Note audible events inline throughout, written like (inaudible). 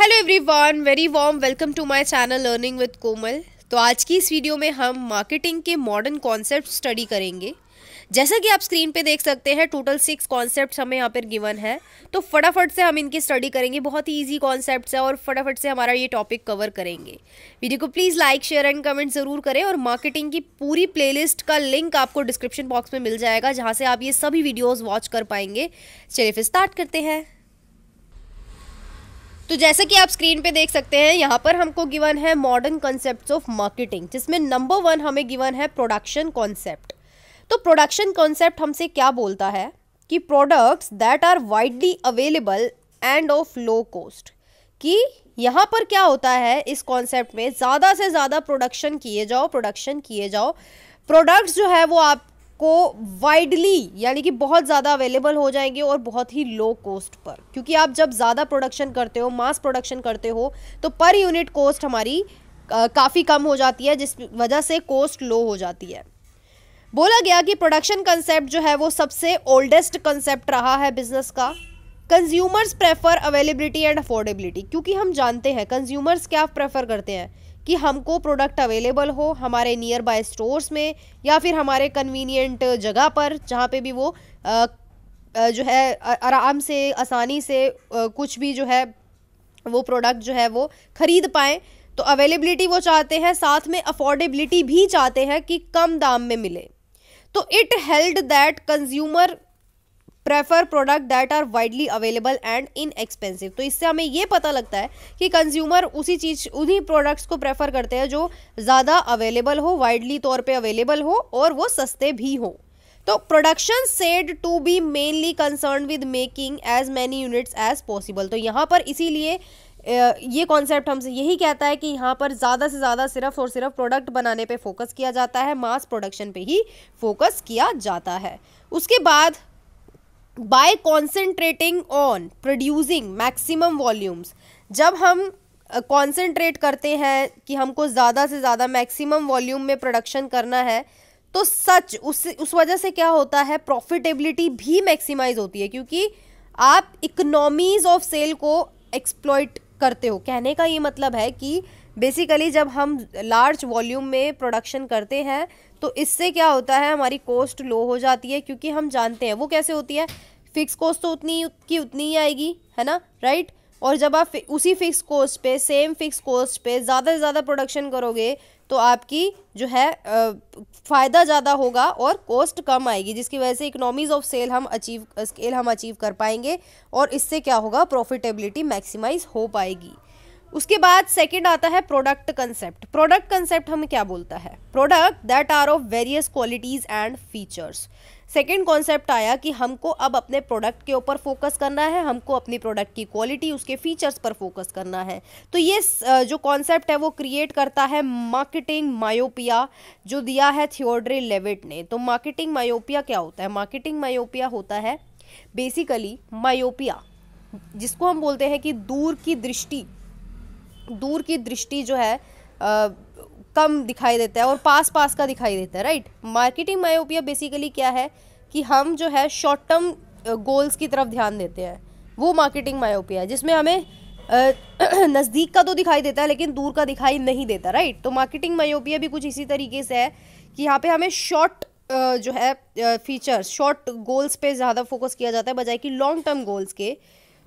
hello everyone very warm welcome to my channel learning with Komal तो आज की इस वीडियो में हम मार्केटिंग के मॉडर्न कॉन्सेप्ट स्टडी करेंगे जैसा कि आप स्क्रीन पे देख सकते हैं टोटल सिक्स कॉन्सेप्ट हमें यहाँ पर गिवन है तो फटाफट से हम इनकी स्टडी करेंगे बहुत ही ईजी कॉन्सेप्ट है और फटाफट से हमारा ये टॉपिक कवर करेंगे वीडियो को please like share and comment ज़रूर करें और मार्केटिंग की पूरी प्लेलिस्ट का लिंक आपको डिस्क्रिप्शन बॉक्स में मिल जाएगा जहाँ से आप ये सभी वीडियोज़ वॉच कर पाएंगे चलिए फिर स्टार्ट करते हैं तो जैसे कि आप स्क्रीन पे देख सकते हैं यहाँ पर हमको गिवन है मॉडर्न कॉन्सेप्ट ऑफ मार्केटिंग जिसमें नंबर वन हमें गिवन है प्रोडक्शन कॉन्सेप्ट तो प्रोडक्शन कॉन्सेप्ट हमसे क्या बोलता है कि products that are widely available and of low cost कि यहाँ पर क्या होता है इस कॉन्सेप्ट में ज़्यादा से ज़्यादा प्रोडक्शन किए जाओ प्रोडक्शन किए जाओ प्रोडक्ट्स जो है वो आप को वाइडली यानी कि बहुत ज़्यादा अवेलेबल हो जाएंगे और बहुत ही लो कॉस्ट पर क्योंकि आप जब ज़्यादा प्रोडक्शन करते हो मास प्रोडक्शन करते हो तो पर यूनिट कॉस्ट हमारी काफ़ी कम हो जाती है जिस वजह से कॉस्ट लो हो जाती है बोला गया कि प्रोडक्शन कंसेप्ट जो है वो सबसे ओल्डेस्ट कंसेप्ट रहा है बिजनेस का consumers prefer availability and affordability क्योंकि हम जानते हैं कंज्यूमर्स क्या प्रेफर करते हैं कि हमको प्रोडक्ट अवेलेबल हो हमारे नियर बाय स्टोर्स में या फिर हमारे कन्वीनियंट जगह पर जहाँ पे भी वो आ, जो है आराम से आसानी से कुछ भी जो है वो प्रोडक्ट जो है वो ख़रीद पाएँ तो अवेलेबिलिटी वो चाहते हैं साथ में अफोर्डेबिलिटी भी चाहते हैं कि कम दाम में मिले तो it held that consumer prefer product that are widely available and inexpensive तो इससे हमें ये पता लगता है कि कंज्यूमर उसी चीज़ उन्हीं प्रोडक्ट्स को प्रेफर करते हैं जो ज़्यादा अवेलेबल हो वाइडली तौर पे अवेलेबल हो और वो सस्ते भी हो तो production said to be mainly concern with making as many units as possible तो यहाँ पर इसीलिए ये कॉन्सेप्ट हमसे यही कहता है कि यहाँ पर ज़्यादा से ज़्यादा सिर्फ और सिर्फ प्रोडक्ट बनाने पे फोकस किया जाता है मास प्रोडक्शन पे ही फोकस किया जाता है उसके बाद by concentrating on producing maximum volumes जब हम कॉन्सेंट्रेट uh, करते हैं कि हमको ज़्यादा से ज़्यादा मैक्सिमम वॉल्यूम में प्रोडक्शन करना है तो सच उस उस वजह से क्या होता है प्रॉफिटेबिलिटी भी मैक्सिमाइज होती है क्योंकि आप इकोनॉमीज ऑफ सेल को एक्सप्लॉयट करते हो कहने का ये मतलब है कि बेसिकली जब हम लार्ज वॉल्यूम में प्रोडक्शन करते हैं तो इससे क्या होता है हमारी कॉस्ट लो हो जाती है क्योंकि हम जानते हैं वो कैसे होती है फिक्स कॉस्ट तो उतनी की उतनी ही आएगी है ना राइट और जब आप उसी फिक्स कॉस्ट पे सेम फिक्स कॉस्ट पे ज़्यादा से ज़्यादा प्रोडक्शन करोगे तो आपकी जो है फ़ायदा ज़्यादा होगा और कॉस्ट कम आएगी जिसकी वजह से इकोनॉमीज़ ऑफ सेल हम अचीव स्केल हम अचीव कर पाएंगे और इससे क्या होगा प्रॉफिटेबिलिटी मैक्सिमाइज हो पाएगी उसके बाद सेकेंड आता है प्रोडक्ट कंसेप्ट प्रोडक्ट कंसेप्ट हमें क्या बोलता है product that are of various qualities and features second concept आया कि हमको अब अपने प्रोडक्ट के ऊपर फोकस करना है हमको अपनी प्रोडक्ट की क्वालिटी उसके फीचर्स पर फोकस करना है तो ये जो कॉन्सेप्ट है वो क्रिएट करता है मार्केटिंग मायोपिया जो दिया है थियोड्रे लेविट ने तो मार्केटिंग मायोपिया क्या होता है मार्केटिंग मायोपिया होता है बेसिकली मायोपिया जिसको हम बोलते हैं कि दूर की दृष्टि दूर की दृष्टि जो है आ, कम दिखाई देता है और पास पास का दिखाई देता है राइट मार्केटिंग मायोपिया बेसिकली क्या है कि हम जो है शॉर्ट टर्म गोल्स की तरफ ध्यान देते हैं वो मार्केटिंग मायोपिया है जिसमें हमें (clears throat) नज़दीक का तो दिखाई देता है लेकिन दूर का दिखाई नहीं देता राइट तो मार्केटिंग मायोपिया भी कुछ इसी तरीके से है कि यहाँ पे हमें शॉर्ट जो है फीचर्स शॉर्ट गोल्स पे ज़्यादा फोकस किया जाता है बजाय कि लॉन्ग टर्म गोल्स के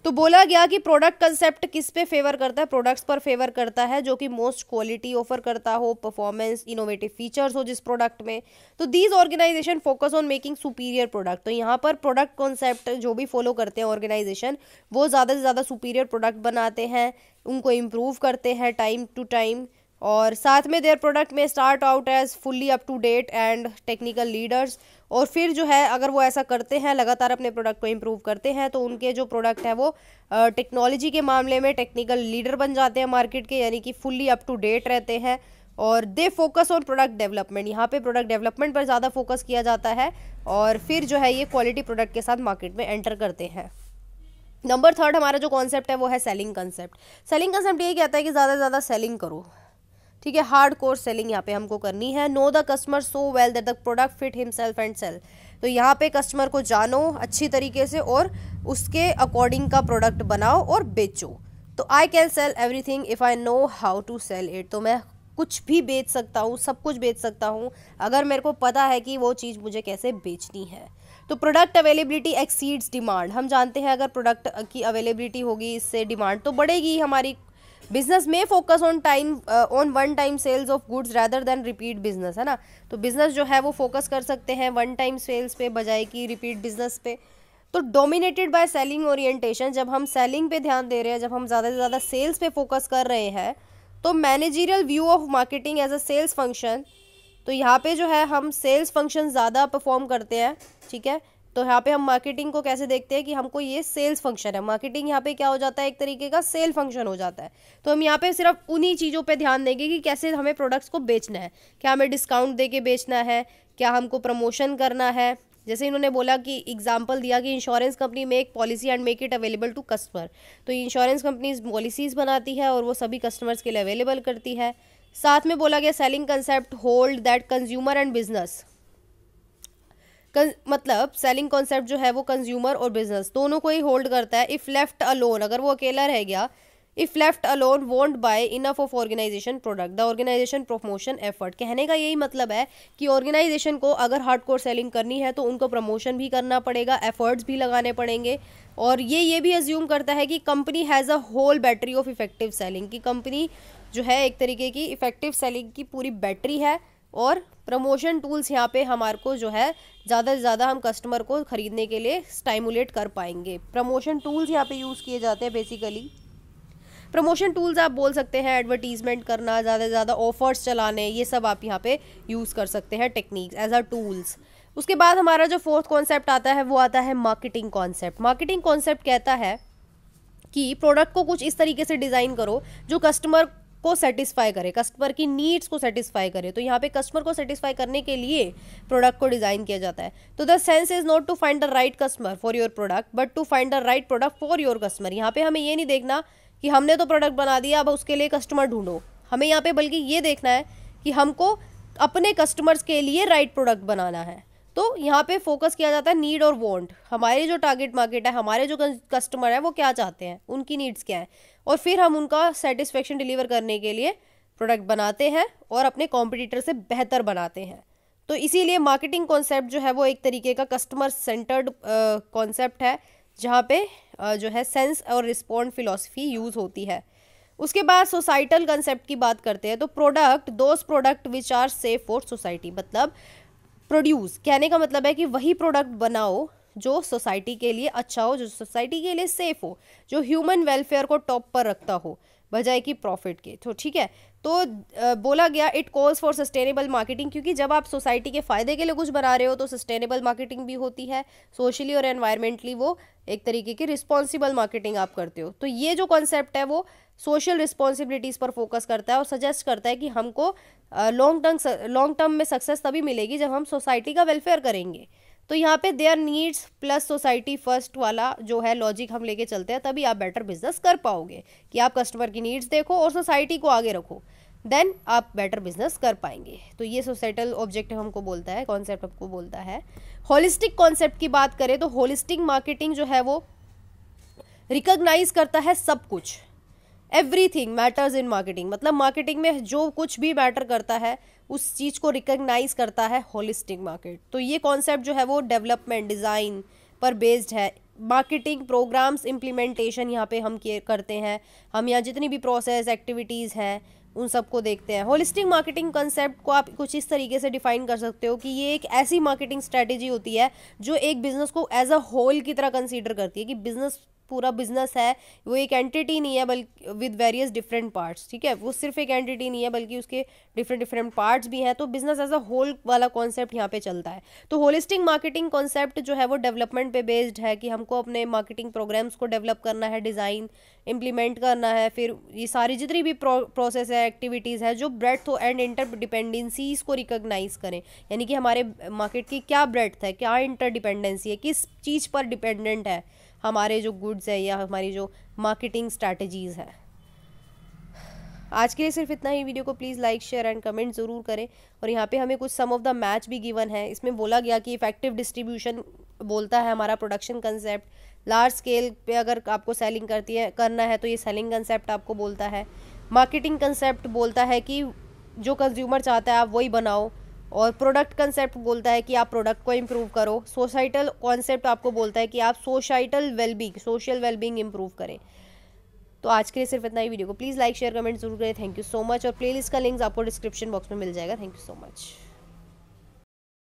तो बोला गया कि प्रोडक्ट कंसेप्ट किस पे फेवर करता है प्रोडक्ट्स पर फेवर करता है जो कि मोस्ट क्वालिटी ऑफर करता हो परफॉर्मेंस इनोवेटिव फीचर्स हो जिस प्रोडक्ट में तो these organization focus on making superior product तो यहाँ पर प्रोडक्ट कॉन्सेप्ट जो भी फॉलो करते हैं ऑर्गेनाइजेशन वो ज़्यादा से ज़्यादा सुपीरियर प्रोडक्ट बनाते हैं उनको इम्प्रूव करते हैं टाइम टू टाइम और साथ में देयर प्रोडक्ट में start out as fully up to date and technical leaders और फिर जो है अगर वो ऐसा करते हैं लगातार अपने प्रोडक्ट को इम्प्रूव करते हैं तो उनके जो प्रोडक्ट है वो टेक्नोलॉजी के मामले में टेक्निकल लीडर बन जाते हैं मार्केट के यानी कि फुल्ली अप टू डेट रहते हैं और they focus on product development यहाँ पे प्रोडक्ट डेवलपमेंट पर ज़्यादा फोकस किया जाता है और फिर जो है ये क्वालिटी प्रोडक्ट के साथ मार्केट में एंटर करते हैं नंबर थर्ड हमारा जो कॉन्सेप्ट है वो है सेलिंग कॉन्सेप्ट सेलिंग कंसेप्ट ये कहता है कि ज़्यादा से ज़्यादा सेलिंग करो ठीक है हार्ड कोर सेलिंग यहाँ पे हमको करनी है know the customer so well that the product fit himself and sell तो यहाँ पे कस्टमर को जानो अच्छी तरीके से और उसके अकॉर्डिंग का प्रोडक्ट बनाओ और बेचो तो I can sell every thing if I know how to sell it तो मैं कुछ भी बेच सकता हूँ सब कुछ बेच सकता हूँ अगर मेरे को पता है कि वो चीज़ मुझे कैसे बेचनी है तो प्रोडक्ट अवेलेबिलिटी एक्सीड्स डिमांड हम जानते हैं अगर प्रोडक्ट की अवेलेबिलिटी होगी इससे डिमांड तो बढ़ेगी हमारी बिजनेस में focus on time on one time sales of goods rather than repeat business है ना तो बिजनेस जो है वो फोकस कर सकते हैं वन टाइम सेल्स पे बजाय कि रिपीट बिजनेस पे तो डोमिनेटेड बाय सेलिंग ओरिएंटेशन जब हम सेलिंग पे ध्यान दे रहे हैं जब हम ज़्यादा से ज़्यादा सेल्स पे फोकस कर रहे हैं तो managerial view of marketing as a sales function तो यहाँ पे जो है हम सेल्स फंक्शन ज़्यादा परफॉर्म करते हैं ठीक है तो यहाँ पे हम मार्केटिंग को कैसे देखते हैं कि हमको ये सेल्स फंक्शन है मार्केटिंग यहाँ पे क्या हो जाता है एक तरीके का सेल फंक्शन हो जाता है तो हम यहाँ पे सिर्फ उन्हीं चीज़ों पे ध्यान देंगे कि कैसे हमें प्रोडक्ट्स को बेचना है क्या हमें डिस्काउंट दे के बेचना है क्या हमको प्रमोशन करना है जैसे इन्होंने बोला कि एग्जाम्पल दिया कि इंश्योरेंस कंपनी में एक policy and make it available to customer तो इंश्योरेंस कंपनीज पॉलिसीज़ बनाती है और वो सभी कस्टमर्स के लिए अवेलेबल करती है साथ में बोला गया selling concept hold that consumer and business मतलब सेलिंग कॉन्सेप्ट जो है वो कंज्यूमर और बिजनेस दोनों को ही होल्ड करता है इफ़ लेफ्ट अलोन अगर वो अकेला रह गया if left alone won't buy enough of organization product the organization promotion effort कहने का यही मतलब है कि ऑर्गेनाइजेशन को अगर हार्ड कोर सेलिंग करनी है तो उनको प्रमोशन भी करना पड़ेगा एफर्ट्स भी लगाने पड़ेंगे और ये ये भी एज्यूम करता है कि company has a whole battery of effective selling की कंपनी जो है एक तरीके की इफेक्टिव सेलिंग की पूरी बैटरी है और प्रमोशन टूल्स यहाँ पे हमारे को जो है ज़्यादा से ज़्यादा हम कस्टमर को ख़रीदने के लिए स्टाइमुलेट कर पाएंगे प्रमोशन टूल्स यहाँ पे यूज़ किए जाते हैं बेसिकली प्रमोशन टूल्स आप बोल सकते हैं एडवर्टीज़मेंट करना ज़्यादा से ज़्यादा ऑफर्स चलाने ये सब आप यहाँ पे यूज़ कर सकते हैं टेक्निक्स एज अ टूल्स उसके बाद हमारा जो फोर्थ कॉन्सेप्ट आता है वो आता है मार्केटिंग कॉन्सेप्ट मार्केटिंग कॉन्सेप्ट कहता है कि प्रोडक्ट को कुछ इस तरीके से डिज़ाइन करो जो कस्टमर को सेटिस्फाई करे कस्टमर की नीड्स को सेटिस्फाई करे तो यहाँ पे कस्टमर को सेटिस्फाई करने के लिए प्रोडक्ट को डिज़ाइन किया जाता है तो the sense is not to find the right customer for your product but to find the right product for your customer यहाँ पे हमें ये नहीं देखना कि हमने तो प्रोडक्ट बना दिया अब उसके लिए कस्टमर ढूंढो हमें यहाँ पे बल्कि ये देखना है कि हमको अपने कस्टमर्स के लिए राइट प्रोडक्ट बनाना है तो यहाँ पे फोकस किया जाता है नीड और वॉन्ट हमारे जो टारगेट मार्केट है हमारे जो कस्टमर है वो क्या चाहते हैं उनकी नीड्स क्या है और फिर हम उनका सेटिस्फेक्शन डिलीवर करने के लिए प्रोडक्ट बनाते हैं और अपने कॉम्पिटिटर से बेहतर बनाते हैं तो इसीलिए मार्केटिंग कॉन्सेप्ट जो है वो एक तरीके का कस्टमर सेंटर्ड कॉन्सेप्ट है जहाँ पे जो है सेंस और रिस्पॉन्ड फिलोसफी यूज़ होती है उसके बाद सोसाइटल कंसेप्ट की बात करते हैं तो product those product which are safe for society मतलब प्रोड्यूस कहने का मतलब है कि वही प्रोडक्ट बनाओ जो सोसाइटी के लिए अच्छा हो जो सोसाइटी के लिए सेफ हो जो ह्यूमन वेलफेयर को टॉप पर रखता हो बजाय कि प्रॉफिट के तो ठीक है तो बोला गया it calls for sustainable marketing क्योंकि जब आप सोसाइटी के फ़ायदे के लिए कुछ बना रहे हो तो सस्टेनेबल मार्केटिंग भी होती है सोशली और एनवायरमेंटली वो एक तरीके की रिस्पॉन्सिबल मार्केटिंग आप करते हो तो ये जो कॉन्सेप्ट है वो सोशल रिस्पॉन्सिबिलिटीज़ पर फोकस करता है और सजेस्ट करता है कि हमको लॉन्ग टर्म लॉन्ग टर्म में सक्सेस तभी मिलेगी जब हम सोसाइटी का वेलफेयर करेंगे तो यहाँ पे their needs plus society first वाला जो है लॉजिक हम लेके चलते हैं तभी आप बेटर बिजनेस कर पाओगे कि आप कस्टमर की नीड्स देखो और सोसाइटी को आगे रखो देन आप बेटर बिजनेस कर पाएंगे तो ये सोसाइटल ऑब्जेक्टिव हमको बोलता है कॉन्सेप्ट हमको बोलता है होलिस्टिक कॉन्सेप्ट की बात करें तो होलिस्टिक मार्केटिंग जो है वो रिकग्नाइज करता है सब कुछ every thing matters in marketing मतलब मार्केटिंग में जो कुछ भी मैटर करता है उस चीज़ को रिकग्नाइज करता है होलिस्टिक मार्केट तो ये कॉन्सेप्ट जो है वो डेवलपमेंट डिज़ाइन पर बेस्ड है मार्केटिंग प्रोग्राम्स इम्प्लीमेंटेशन यहाँ पे हम करते हैं हम यहाँ जितनी भी प्रोसेस एक्टिविटीज़ हैं उन सबको देखते हैं होलिस्टिक मार्केटिंग कंसेप्ट को आप कुछ इस तरीके से डिफाइन कर सकते हो कि ये एक ऐसी मार्केटिंग स्ट्रेटेजी होती है जो एक बिज़नेस को एज अ होल की तरह कंसीडर करती है कि बिज़नेस पूरा बिजनेस है वो एक एंटिटी नहीं है बल्कि विद वेरियस डिफरेंट पार्ट्स ठीक है वो सिर्फ एक एंटिटी नहीं है बल्कि उसके डिफरेंट डिफरेंट पार्ट्स भी हैं तो बिजनेस एज अ होल वाला कॉन्सेप्ट यहाँ पे चलता है तो होलिस्टिक मार्केटिंग कॉन्सेप्ट जो है वो डेवलपमेंट पे बेस्ड है कि हमको अपने मार्केटिंग प्रोग्राम्स को डेवलप करना है डिज़ाइन इम्प्लीमेंट करना है फिर ये सारी जितनी भी प्रोसेस है एक्टिविटीज़ है जो ब्रेथ हो एंड इंटर डिपेंडेंसीज को रिकोगनाइज करें यानी कि हमारे मार्केट की क्या ब्रेथ है क्या इंटर डिपेंडेंसी है किस चीज़ पर डिपेंडेंट है हमारे जो गुड्स है या हमारी जो मार्केटिंग स्ट्रैटेजीज़ हैं आज के लिए सिर्फ इतना ही वीडियो को please like share and comment ज़रूर करें और यहाँ पे हमें कुछ सम ऑफ द मैच भी गिवन है इसमें बोला गया कि इफेक्टिव डिस्ट्रीब्यूशन बोलता है हमारा प्रोडक्शन कंसेप्ट लार्ज स्केल पे अगर आपको सेलिंग करती है करना है तो ये सेलिंग कंसेप्ट आपको बोलता है मार्केटिंग कंसेप्ट बोलता है कि जो कंज्यूमर चाहता है आप वही बनाओ और प्रोडक्ट कंसेप्ट बोलता है कि आप प्रोडक्ट को इम्प्रूव करो सोसाइटल कॉन्सेप्ट आपको बोलता है कि आप societal wellbeing social wellbeing improve करें तो आज के लिए सिर्फ इतना ही वीडियो को प्लीज़ लाइक शेयर कमेंट जरूर करें थैंक यू सो मच और प्लेलिस्ट का लिंक्स आपको डिस्क्रिप्शन बॉक्स में मिल जाएगा थैंक यू सो मच